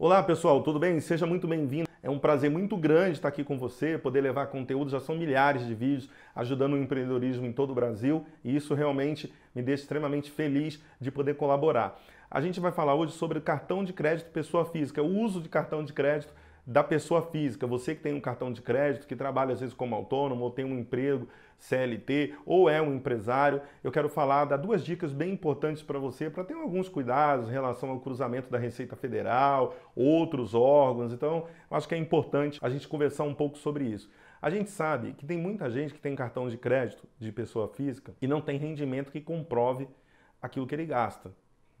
Olá pessoal, tudo bem? Seja muito bem-vindo. É um prazer muito grande estar aqui com você, poder levar conteúdo. Já são milhares de vídeos ajudando o empreendedorismo em todo o Brasil e isso realmente me deixa extremamente feliz de poder colaborar. A gente vai falar hoje sobre cartão de crédito pessoa física, o uso de cartão de crédito da pessoa física, você que tem um cartão de crédito, que trabalha às vezes como autônomo, ou tem um emprego CLT, ou é um empresário, eu quero falar, dar duas dicas bem importantes para você, para ter alguns cuidados em relação ao cruzamento da Receita Federal, outros órgãos. Então, acho que é importante a gente conversar um pouco sobre isso. A gente sabe que tem muita gente que tem cartão de crédito de pessoa física e não tem rendimento que comprove aquilo que ele gasta.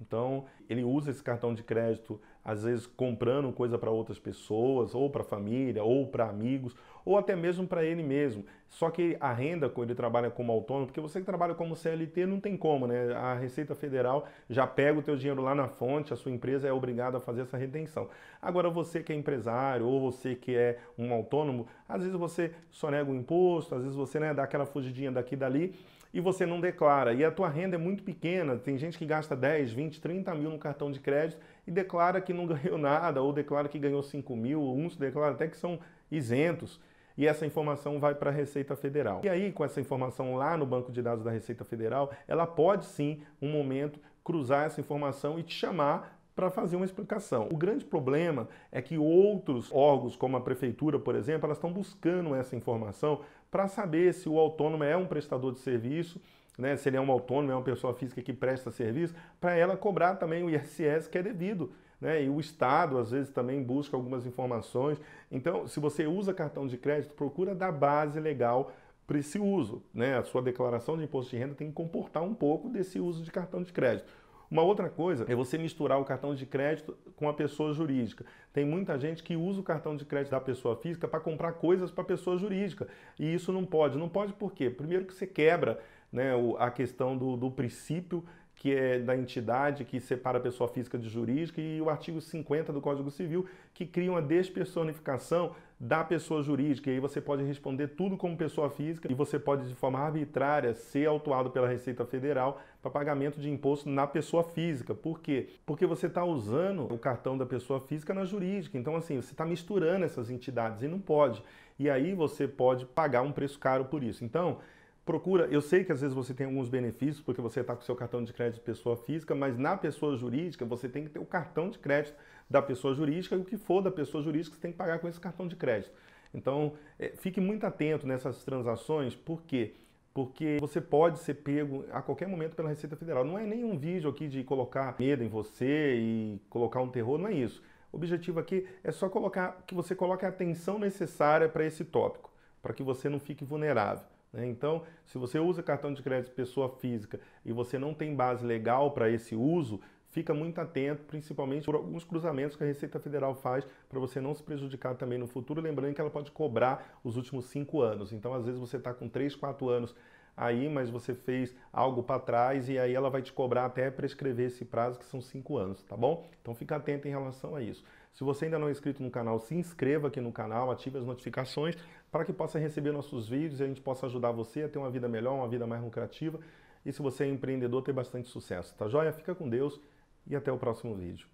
Então, ele usa esse cartão de crédito, às vezes comprando coisa para outras pessoas, ou para família, ou para amigos, ou até mesmo para ele mesmo. Só que a renda, quando ele trabalha como autônomo, porque você que trabalha como CLT não tem como, né? A Receita Federal já pega o teu dinheiro lá na fonte, a sua empresa é obrigada a fazer essa retenção. Agora, você que é empresário ou você que é um autônomo, às vezes você sonega o imposto, às vezes você né, dá aquela fugidinha daqui e dali e você não declara. E a tua renda é muito pequena, tem gente que gasta 10, 20, 30 mil no cartão de crédito e declara que não ganhou nada, ou declara que ganhou 5 mil, uns declaram até que são isentos e essa informação vai para a Receita Federal. E aí, com essa informação lá no banco de dados da Receita Federal, ela pode sim, um momento, cruzar essa informação e te chamar para fazer uma explicação. O grande problema é que outros órgãos, como a prefeitura, por exemplo, elas estão buscando essa informação para saber se o autônomo é um prestador de serviço, né, se ele é um autônomo, é uma pessoa física que presta serviço, para ela cobrar também o ISS que é devido né? E o Estado, às vezes, também busca algumas informações. Então, se você usa cartão de crédito, procura da base legal para esse uso. Né? A sua declaração de imposto de renda tem que comportar um pouco desse uso de cartão de crédito. Uma outra coisa é você misturar o cartão de crédito com a pessoa jurídica. Tem muita gente que usa o cartão de crédito da pessoa física para comprar coisas para a pessoa jurídica. E isso não pode. Não pode por quê? Primeiro que você quebra né, a questão do, do princípio que é da entidade que separa a pessoa física de jurídica, e o artigo 50 do Código Civil, que cria uma despersonificação da pessoa jurídica. E aí você pode responder tudo como pessoa física e você pode, de forma arbitrária, ser autuado pela Receita Federal para pagamento de imposto na pessoa física. Por quê? Porque você está usando o cartão da pessoa física na jurídica. Então, assim, você está misturando essas entidades e não pode. E aí você pode pagar um preço caro por isso. Então, procura, eu sei que às vezes você tem alguns benefícios porque você está com seu cartão de crédito de pessoa física, mas na pessoa jurídica você tem que ter o cartão de crédito da pessoa jurídica e o que for da pessoa jurídica você tem que pagar com esse cartão de crédito. Então, é, fique muito atento nessas transações, por quê? Porque você pode ser pego a qualquer momento pela Receita Federal. Não é nenhum vídeo aqui de colocar medo em você e colocar um terror, não é isso. O objetivo aqui é só colocar que você coloque a atenção necessária para esse tópico, para que você não fique vulnerável. Né? Então, se você usa cartão de crédito de pessoa física e você não tem base legal para esse uso, fica muito atento, principalmente por alguns cruzamentos que a Receita Federal faz para você não se prejudicar também no futuro. Lembrando que ela pode cobrar os últimos cinco anos. Então, às vezes, você está com três, quatro anos aí, mas você fez algo para trás e aí ela vai te cobrar até prescrever esse prazo, que são cinco anos, tá bom? Então fica atento em relação a isso. Se você ainda não é inscrito no canal, se inscreva aqui no canal, ative as notificações para que possa receber nossos vídeos e a gente possa ajudar você a ter uma vida melhor, uma vida mais lucrativa. E se você é empreendedor, ter bastante sucesso, tá joia? Fica com Deus e até o próximo vídeo.